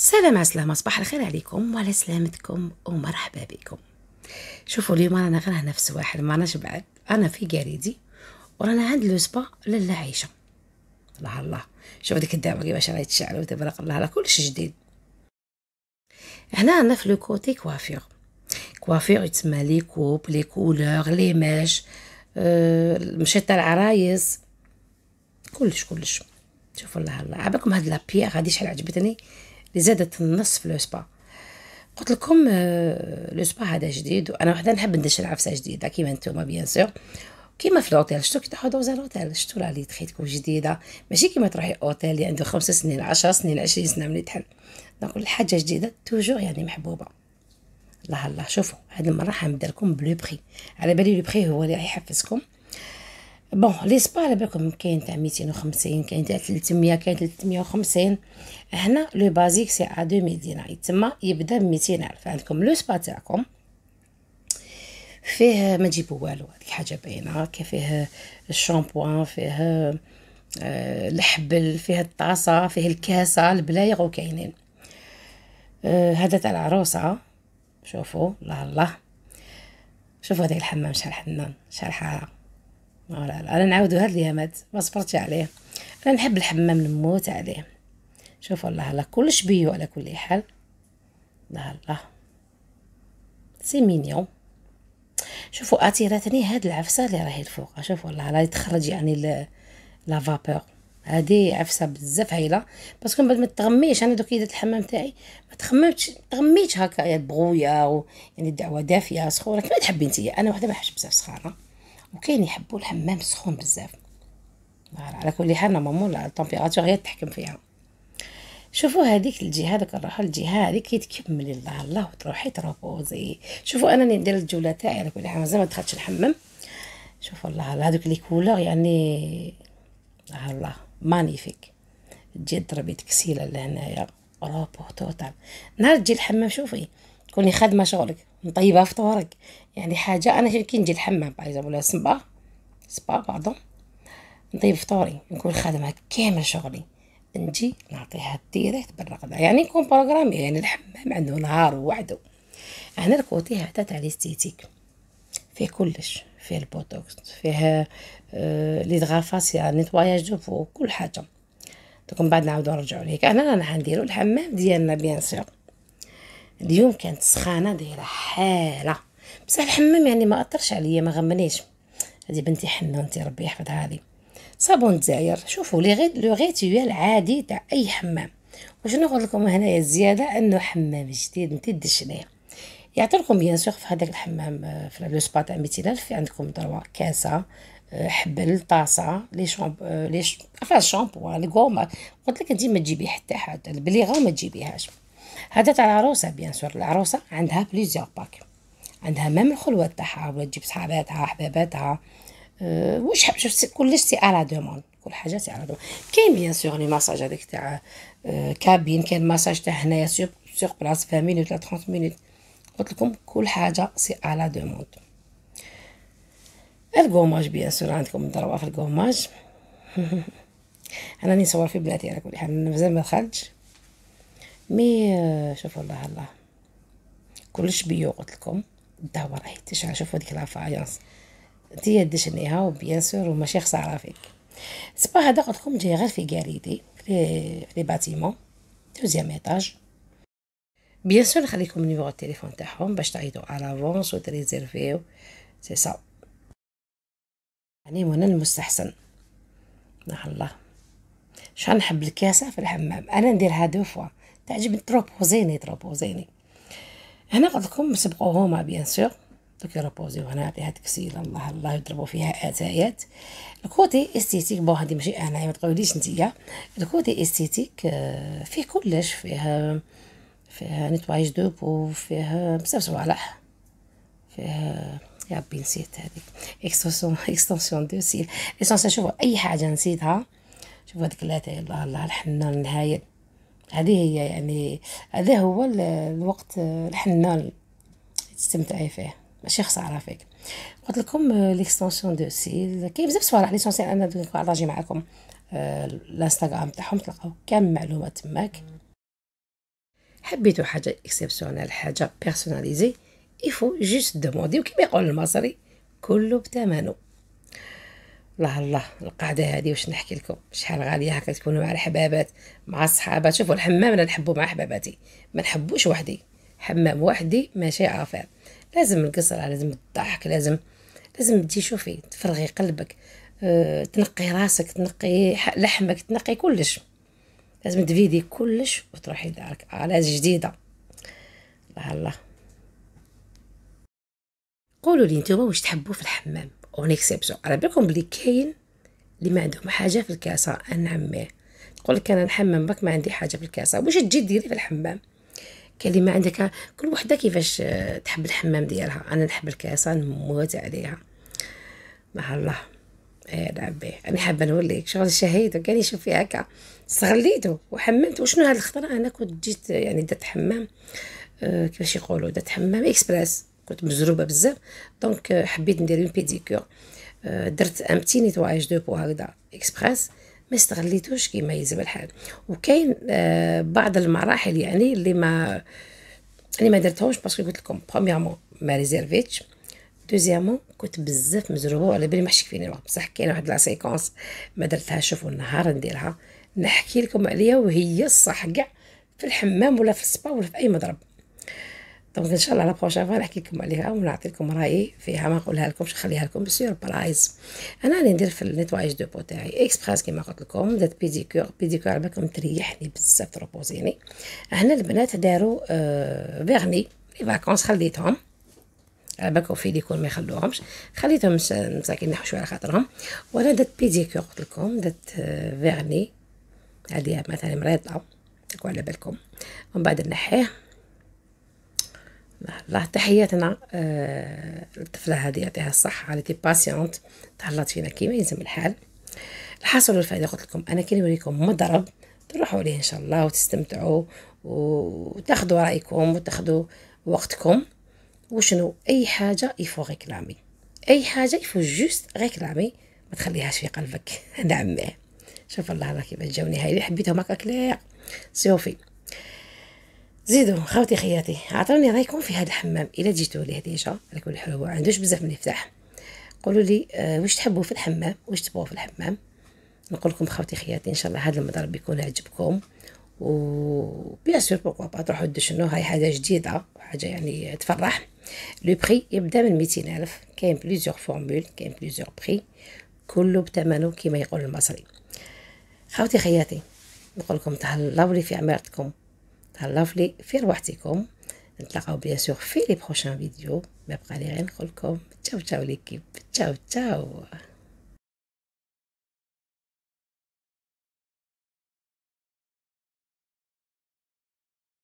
سلام على السلامة صباح الخير عليكم وعلى سلامتكم ومرحبا بكم شوفوا اليوم رانا غير هنا في السواحل ما راناش بعاد انا في كاريدي ورانا عند لو سبا لاله عيشه الله الله شوف ديك الدعوه كيفاش راهي تشعل وتبرق الله على كلشي جديد هنا انا في لو كوتي كوافير كوافير يتسمى لي كوب لي كولور لي ماج أه مشيطه العرايس كلش كلش شوفوا الله الله عباكم هاد لابيير هادي شحال عجبتني اللي زادت النص في لو سبا قلت لكم آه، لو سبا هذا جديد وانا وحده نحب ندش العفسه جديده كيما نتوما بيان سور كيما في الاوتيل شتو كي تحوضوا زعما الاوتيل شتو لا ليت تكون جديده ماشي كيما تروحي اوتيل اللي يعني عنده خمس سنين عشر سنين عشرين سنه ملي تحل دونك الحاجه جديده توجور يعني محبوبه الله الله شوفوا هاد المره حنبدا لكم بلو بري على بالي لو بري هو اللي راح يحفزكم بون لي سبا على بالكم كاين تاع ميتين وخمسين كاين تاع تلتميه كاين وخمسين هنا لو بازيك سي ا دو دينار تما يبدا بميتين الف عندكم لو سبا تاعكم فيه ما تجيبو والو هاد حاجه باينه كي فيه الشامبوان فيه الحبل فيه الطاسه فيه الكاسه البلايغ وكاينين هذا تاع العروسه شوفوا الله الله شوفوا هذاك الحمام شحال حنان شحال حاره فوالا انا نعاودو هاد اليمد ما صبرتش عليه انا نحب الحمام نموت عليه شوف الله الله كلش بيو على كل حال الله الله سي مينيون شوفوا اثيرتني هاد العفسه اللي راهي الفوق شوفوا الله الله يتخرج يعني لا فابور هادي عفسه بزاف هايله باسكو بعد ما تغميش انا دوك يدت الحمام تاعي ما تخممتش تغميت هكا بغويا و يعني الدعوه دافيه سخونه كما تحبي نتيا انا وحده ما نحبش بزاف سخانه وكاين يحبوا الحمام سخون بزاف على كل حال لا التمبيراتور هي تحكم فيها شوفوا هذيك الجهه هذاك الراحه الجهه هذيك تكملي الله الله وتروحي تروبوزي شوفوا انا ندير الجوله تاعي على كل حال مازال ما دخلتش الحمام شوفوا الله هذوك لي كولور يعني الله الله مانيفيك تجي تضربي تكسيله لهنايا روبو توتال نهار تجي الحمام شوفي كوني خادمه شغلك نطيبها في يعني حاجه انا كي نجي الحمام باغ ولا سبا سبا باردون نطيب فطوري نكون خادمه كامل شغلي نجي نعطيها ديريكت بالرقده يعني نكون بروغرامي يعني الحمام عنده نهار وحده انا الكوتي هذا تاع الاستيتيك فيه كلش فيه البوتوكس فيه لي دغافاسيا نيتواياج دو فو كل حاجه دوك من بعد نعاودو نرجعو ليك انا رانا حنديرو الحمام ديالنا بيان سيغ اليوم كانت سخانه دايره حاله بصح الحمام يعني ما اثرش عليا ما غمنيش هذه بنتي حنونتي ربي يحفظها هذه صابون دزاير شوفوا لي غير لو غيتيوال عادي تاع اي حمام وشنو نقول لكم هنايا زياده انه حمام جديد انت دش يعطيكم بيان سور في هذاك الحمام آه، في لو سبا تاع 200000 في عندكم دروا كاسه آه، حبل طاسه لي شامب آه، لي ش... شامبو لي غوما قلت لك انت ما تجيبي حتى حاجه البليغه ما تجيبيهاش هذا تاع العروسه بيان سور العروسه عندها بليزيور باك عندها مام الخلوات تاعها ولا تجيب صحاباتها حباباتها أه، واش حاب شوف كلش سي على دومون كل حاجه سي على دومون كاين بيان سور لي ماساج هذيك تاع أه، كابين كاين ماساج تاع هنايا سور سور بلاص 20 مينوت ولا 30 مينوت قلت لكم كل حاجه سي على دومون الكوماج بيان سور عندكم ضربه في الكوماج انا راني نصور في بلاتي على كل حال مازال ما دخلتش مي آه، شوفوا الله الله كلش بيو قلت لكم الدواء راهي تشع شوفوا ديك لافايونس انتي دشنيها وبيان سور وماشي خساره فيك سبا هذا قلت لكم جاي غير في كاريدي في لي باتيمون دوزيام ايطاج بيان سور نخليكم نيميرو التليفون تاعهم باش تعيطوا على لافونس وتريزيرفيو سي سا يعني من المستحسن نعم، الله شحال نحب الكاسه في الحمام انا نديرها دو فوا تعجبني تروبوزيني تروبوزيني هنا قلت لكم سبقوهما بيان سور دوك يروبوزيو هنا يعطيها تكسيل الله الله يضربو فيها اتايات الكوتي استيتيك بون هادي ماشي انا ما تقوليش نتيا الكوتي استيتيك آه، فيه كلش فيه فيه نتوايج دو بو فيه بزاف صوالح فيه يا ربي نسيت هاديك اكستونسيون اكستونسيون دو سيل ليسونسيال شوفو اي حاجه نسيتها شوفو هاديك لاتاي الله الله الحنان الهايل هذه هي يعني هذا هو الوقت الحنان تستمتعي فيه ماشي خساره فيك قلت لكم ليكستونسيون دو سيل كاين بزاف صوالح ليسونسيال انا نبارطاجي معكم آه، الانستغرام تاعهم تلقاو كامل معلومات تماك حبيتو حاجه اكسيبسيونيل حاجه بيرسوناليزي يفو جوست دوموندي وكيما يقول المصري كله بثمنه الله الله القعده هذه واش نحكي لكم شحال غاليه هكا تكونوا مع الحبابات مع الصحابات شوفوا الحمام انا نحبه مع حباباتي ما نحبوش وحدي حمام وحدي ماشي عفاف لازم القصرة لازم الضحك لازم لازم تجي شوفي تفرغي قلبك أه، تنقي راسك تنقي لحمك تنقي كلش لازم تفيدي كلش وتروحي لدارك على جديدة الله الله قولوا لي نتوما واش تحبوا في الحمام اكسبسيون على بالكم بلي كاين اللي ما عندهم حاجه في الكاسه نعميه تقول لك انا نحمم برك ما عندي حاجه في الكاسه واش تجي ديري في الحمام كاين لي ما عندك كل وحده كيفاش تحب الحمام ديالها انا نحب الكاسه نموت عليها مع الله ايه ربي انا حابه نوليك شغل شهيد وكان يشوف فيها هكا استغليتو وحممت وشنو هاد الخطره انا كنت جيت يعني درت حمام آه كيفاش يقولوا درت حمام اكسبريس كنت مزروبه بزاف دونك euh, حبيت ندير اون بيديكور euh, درت ان بتي نيتواج دو بو هكذا اكسبريس ما استغليتوش كيما يزب الحال وكاين euh, بعض المراحل يعني اللي ما اللي ما درتهمش باسكو قلت لكم بروميامون ما ريزيرفيتش دوزيامون كنت بزاف مزروبه على بالي ما كفيني الوقت بصح كاين واحد لا سيكونس ما درتها شوفوا النهار نديرها نحكي لكم عليها وهي الصح كاع في الحمام ولا في السبا ولا في اي مضرب دونك ان شاء الله لا بروشين فوا نحكي لكم عليها ونعطي لكم رايي فيها ما نقولها لكمش نخليها لكم سيربرايز انا راني ندير في النيتواج دو بو تاعي اكسبريس كيما قلت لكم درت بيديكور بيديكور على بالكم تريحني بزاف تروبوزيني هنا البنات داروا آه فيرني لي فاكونس خليتهم على بالكم في ديكور ما يخلوهمش خليتهم مساكين نحوا شويه على خاطرهم وانا درت بيديكور قلت لكم درت آه فيرني هذه مثلا مريضه تكون على بالكم ومن بعد نحيه الله تحياتنا آه، الطفله هذه يعطيها الصحه على تي باسيونت تهلات فينا كيما يلزم الحال الحاصل والفائده قلت لكم انا كي نوريكم مضرب تروحوا ليه ان شاء الله وتستمتعوا وتاخذوا رايكم وتاخذوا وقتكم وشنو اي حاجه يفو ريكلامي اي حاجه يفو جوست ريكلامي ما تخليهاش في قلبك نعم شوف الله الله كيفاش جاوني هاي اللي حبيتهم هكا لا صوفي زيدوا خاوتي خياتي عطوني رايكم في هذا الحمام الا جيتوا ليه ديجا على كل حال هو عندوش بزاف من المفتاح قولوا لي آه واش تحبوا في الحمام واش تبغوا في الحمام نقول لكم خاوتي خياتي ان شاء الله هذا المضرب يكون عجبكم و بيان سور بوكو با تروحوا تدشنوا هاي حاجه جديده حاجه يعني تفرح لو بري يبدا من 200000 الف كاين بليزيوغ فورمول كاين بليزيوغ بري كله بثمنه كما يقول المصري خاوتي خياتي نقول لكم تهلاو لي في عمارتكم Un lovely, ferwahti comme. On te la revoit bien sûr, fil les prochaines vidéos. Mais après, les Ciao, ciao, l'équipe. Ciao, ciao.